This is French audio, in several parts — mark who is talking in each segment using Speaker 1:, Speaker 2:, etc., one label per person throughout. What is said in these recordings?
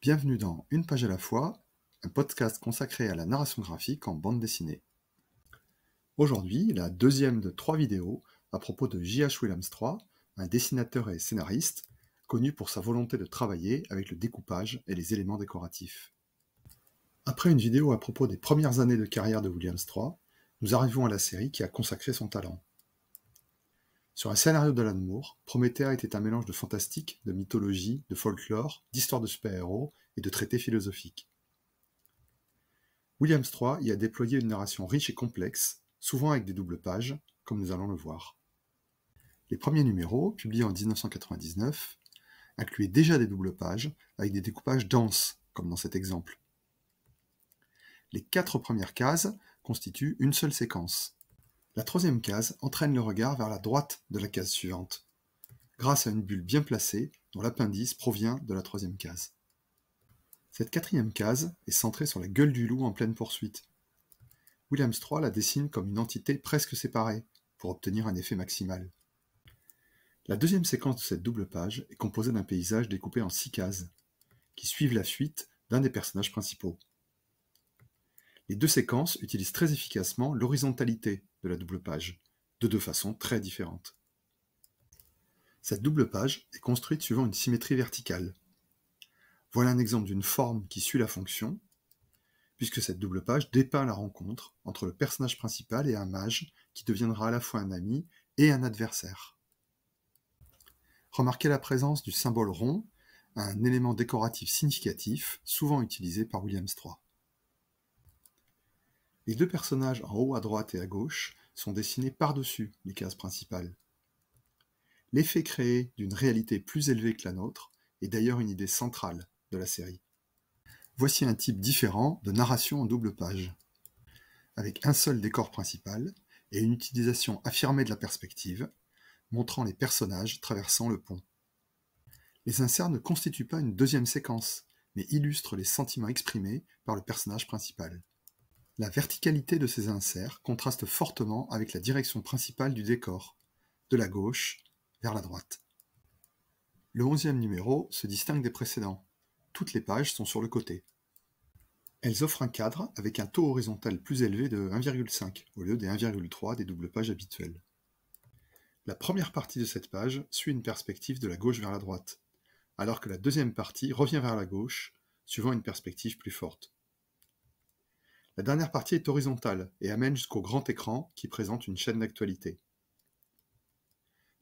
Speaker 1: Bienvenue dans Une page à la fois, un podcast consacré à la narration graphique en bande dessinée. Aujourd'hui, la deuxième de trois vidéos à propos de J.H. Williams III, un dessinateur et scénariste, connu pour sa volonté de travailler avec le découpage et les éléments décoratifs. Après une vidéo à propos des premières années de carrière de Williams III, nous arrivons à la série qui a consacré son talent. Sur un scénario d'Alan Moore, Prométhée était un mélange de fantastique, de mythologie, de folklore, d'histoire de super-héros et de traités philosophiques. Williams III y a déployé une narration riche et complexe, souvent avec des doubles pages, comme nous allons le voir. Les premiers numéros, publiés en 1999, incluaient déjà des doubles pages avec des découpages denses, comme dans cet exemple. Les quatre premières cases constituent une seule séquence, la troisième case entraîne le regard vers la droite de la case suivante, grâce à une bulle bien placée dont l'appendice provient de la troisième case. Cette quatrième case est centrée sur la gueule du loup en pleine poursuite. Williams III la dessine comme une entité presque séparée, pour obtenir un effet maximal. La deuxième séquence de cette double page est composée d'un paysage découpé en six cases, qui suivent la fuite d'un des personnages principaux. Les deux séquences utilisent très efficacement l'horizontalité de la double page, de deux façons très différentes. Cette double page est construite suivant une symétrie verticale. Voilà un exemple d'une forme qui suit la fonction, puisque cette double page dépeint la rencontre entre le personnage principal et un mage qui deviendra à la fois un ami et un adversaire. Remarquez la présence du symbole rond, un élément décoratif significatif, souvent utilisé par Williams III. Les deux personnages en haut à droite et à gauche sont dessinés par-dessus les cases principales. L'effet créé d'une réalité plus élevée que la nôtre est d'ailleurs une idée centrale de la série. Voici un type différent de narration en double page, avec un seul décor principal et une utilisation affirmée de la perspective, montrant les personnages traversant le pont. Les inserts ne constituent pas une deuxième séquence, mais illustrent les sentiments exprimés par le personnage principal. La verticalité de ces inserts contraste fortement avec la direction principale du décor, de la gauche vers la droite. Le 11e numéro se distingue des précédents. Toutes les pages sont sur le côté. Elles offrent un cadre avec un taux horizontal plus élevé de 1,5 au lieu des 1,3 des doubles pages habituelles. La première partie de cette page suit une perspective de la gauche vers la droite, alors que la deuxième partie revient vers la gauche, suivant une perspective plus forte. La dernière partie est horizontale et amène jusqu'au grand écran qui présente une chaîne d'actualité.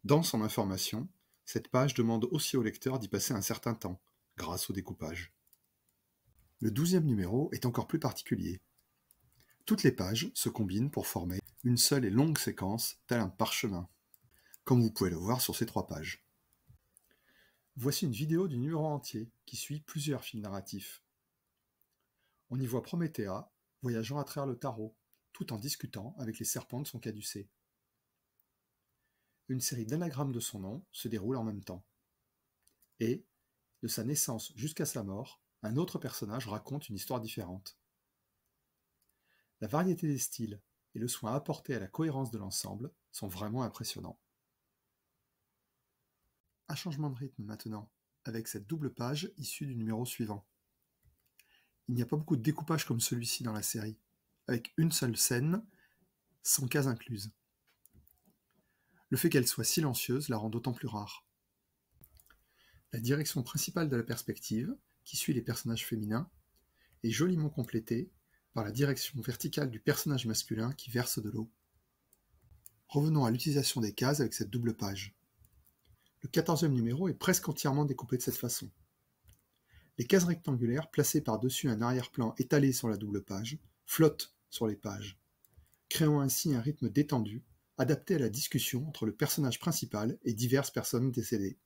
Speaker 1: Dans son information, cette page demande aussi au lecteur d'y passer un certain temps, grâce au découpage. Le douzième numéro est encore plus particulier. Toutes les pages se combinent pour former une seule et longue séquence, telle un parchemin, comme vous pouvez le voir sur ces trois pages. Voici une vidéo du numéro entier qui suit plusieurs films narratifs. On y voit Prométhée voyageant à travers le tarot, tout en discutant avec les serpents de son caducée. Une série d'anagrammes de son nom se déroule en même temps. Et, de sa naissance jusqu'à sa mort, un autre personnage raconte une histoire différente. La variété des styles et le soin apporté à la cohérence de l'ensemble sont vraiment impressionnants. Un changement de rythme maintenant, avec cette double page issue du numéro suivant il n'y a pas beaucoup de découpage comme celui-ci dans la série, avec une seule scène, sans case incluse. Le fait qu'elle soit silencieuse la rend d'autant plus rare. La direction principale de la perspective, qui suit les personnages féminins, est joliment complétée par la direction verticale du personnage masculin qui verse de l'eau. Revenons à l'utilisation des cases avec cette double page. Le 14e numéro est presque entièrement découpé de cette façon. Les cases rectangulaires, placées par-dessus un arrière-plan étalé sur la double page, flottent sur les pages, créant ainsi un rythme détendu, adapté à la discussion entre le personnage principal et diverses personnes décédées.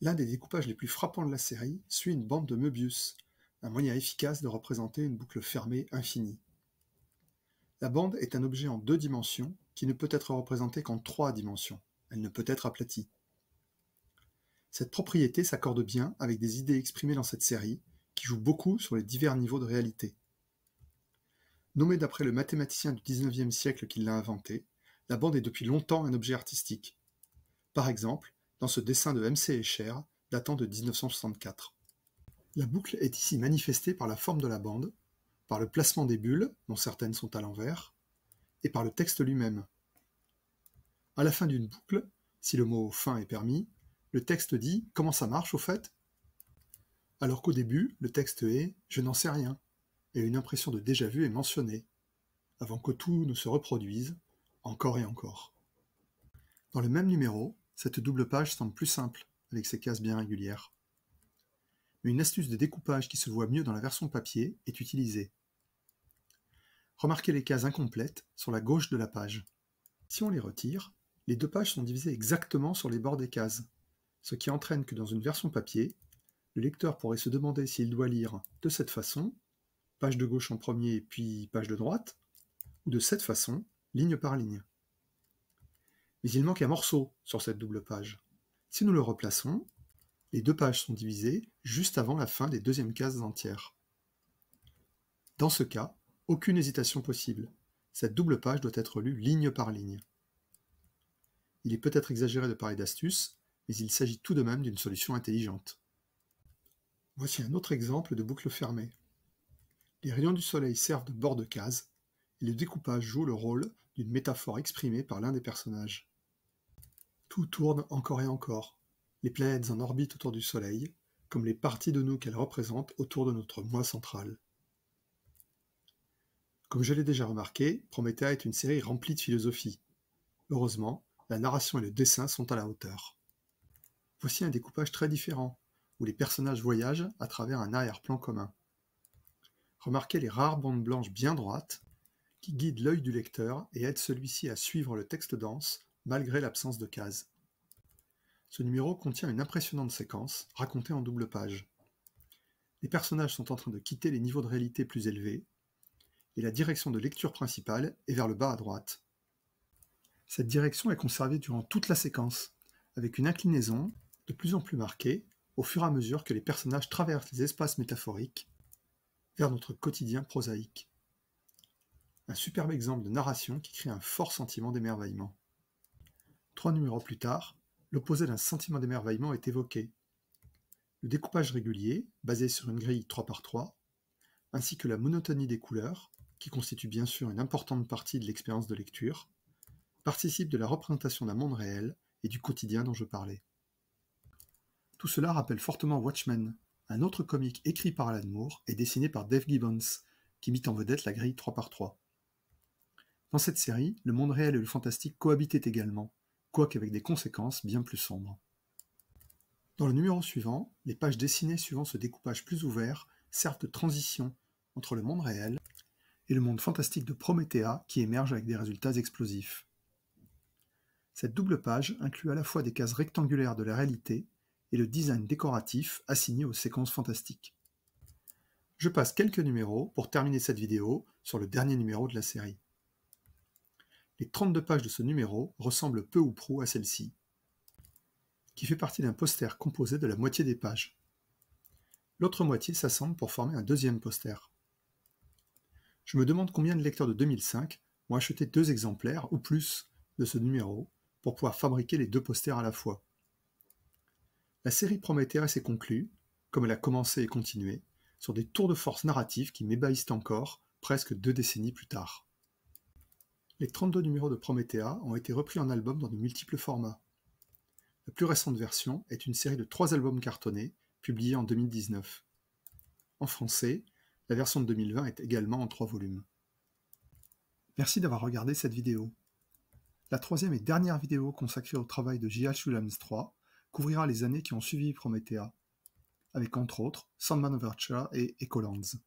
Speaker 1: L'un des découpages les plus frappants de la série suit une bande de Möbius, un moyen efficace de représenter une boucle fermée infinie. La bande est un objet en deux dimensions qui ne peut être représenté qu'en trois dimensions. Elle ne peut être aplatie. Cette propriété s'accorde bien avec des idées exprimées dans cette série, qui joue beaucoup sur les divers niveaux de réalité. Nommée d'après le mathématicien du XIXe siècle qui l'a inventée, la bande est depuis longtemps un objet artistique. Par exemple, dans ce dessin de MC Escher, datant de 1964. La boucle est ici manifestée par la forme de la bande, par le placement des bulles, dont certaines sont à l'envers, et par le texte lui-même. À la fin d'une boucle, si le mot fin est permis, le texte dit Comment ça marche au fait Alors qu'au début, le texte est Je n'en sais rien, et une impression de déjà-vu est mentionnée, avant que tout ne se reproduise, encore et encore. Dans le même numéro, cette double page semble plus simple, avec ses cases bien régulières. Mais une astuce de découpage qui se voit mieux dans la version papier est utilisée. Remarquez les cases incomplètes sur la gauche de la page. Si on les retire, les deux pages sont divisées exactement sur les bords des cases, ce qui entraîne que dans une version papier, le lecteur pourrait se demander s'il doit lire de cette façon, page de gauche en premier puis page de droite, ou de cette façon, ligne par ligne. Mais il manque un morceau sur cette double page. Si nous le replaçons, les deux pages sont divisées juste avant la fin des deuxièmes cases entières. Dans ce cas, aucune hésitation possible. Cette double page doit être lue ligne par ligne. Il est peut-être exagéré de parler d'astuce, mais il s'agit tout de même d'une solution intelligente. Voici un autre exemple de boucle fermée. Les rayons du soleil servent de bord de case, et le découpage joue le rôle d'une métaphore exprimée par l'un des personnages. Tout tourne encore et encore. Les planètes en orbite autour du Soleil, comme les parties de nous qu'elles représentent autour de notre moi central. Comme je l'ai déjà remarqué, Promethea est une série remplie de philosophie. Heureusement, la narration et le dessin sont à la hauteur. Voici un découpage très différent, où les personnages voyagent à travers un arrière-plan commun. Remarquez les rares bandes blanches bien droites qui guident l'œil du lecteur et aident celui-ci à suivre le texte dense malgré l'absence de cases. Ce numéro contient une impressionnante séquence racontée en double page. Les personnages sont en train de quitter les niveaux de réalité plus élevés et la direction de lecture principale est vers le bas à droite. Cette direction est conservée durant toute la séquence, avec une inclinaison de plus en plus marqué, au fur et à mesure que les personnages traversent les espaces métaphoriques vers notre quotidien prosaïque. Un superbe exemple de narration qui crée un fort sentiment d'émerveillement. Trois numéros plus tard, l'opposé d'un sentiment d'émerveillement est évoqué. Le découpage régulier, basé sur une grille 3 par 3 ainsi que la monotonie des couleurs, qui constitue bien sûr une importante partie de l'expérience de lecture, participent de la représentation d'un monde réel et du quotidien dont je parlais. Tout cela rappelle fortement Watchmen, un autre comic écrit par Alan Moore et dessiné par Dave Gibbons, qui mit en vedette la grille 3x3. Dans cette série, le monde réel et le fantastique cohabitaient également, quoique avec des conséquences bien plus sombres. Dans le numéro suivant, les pages dessinées suivant ce découpage plus ouvert servent de transition entre le monde réel et le monde fantastique de Prométhée, qui émerge avec des résultats explosifs. Cette double page inclut à la fois des cases rectangulaires de la réalité et le design décoratif assigné aux séquences fantastiques. Je passe quelques numéros pour terminer cette vidéo sur le dernier numéro de la série. Les 32 pages de ce numéro ressemblent peu ou prou à celle-ci, qui fait partie d'un poster composé de la moitié des pages. L'autre moitié s'assemble pour former un deuxième poster. Je me demande combien de lecteurs de 2005 ont acheté deux exemplaires ou plus de ce numéro pour pouvoir fabriquer les deux posters à la fois. La série Promethea s'est conclue, comme elle a commencé et continué, sur des tours de force narratifs qui m'ébahissent encore, presque deux décennies plus tard. Les 32 numéros de Promethea ont été repris en album dans de multiples formats. La plus récente version est une série de trois albums cartonnés, publiés en 2019. En français, la version de 2020 est également en trois volumes. Merci d'avoir regardé cette vidéo. La troisième et dernière vidéo consacrée au travail de J.H. Williams III couvrira les années qui ont suivi Promethea, avec entre autres Sandman Overture et Ecolands.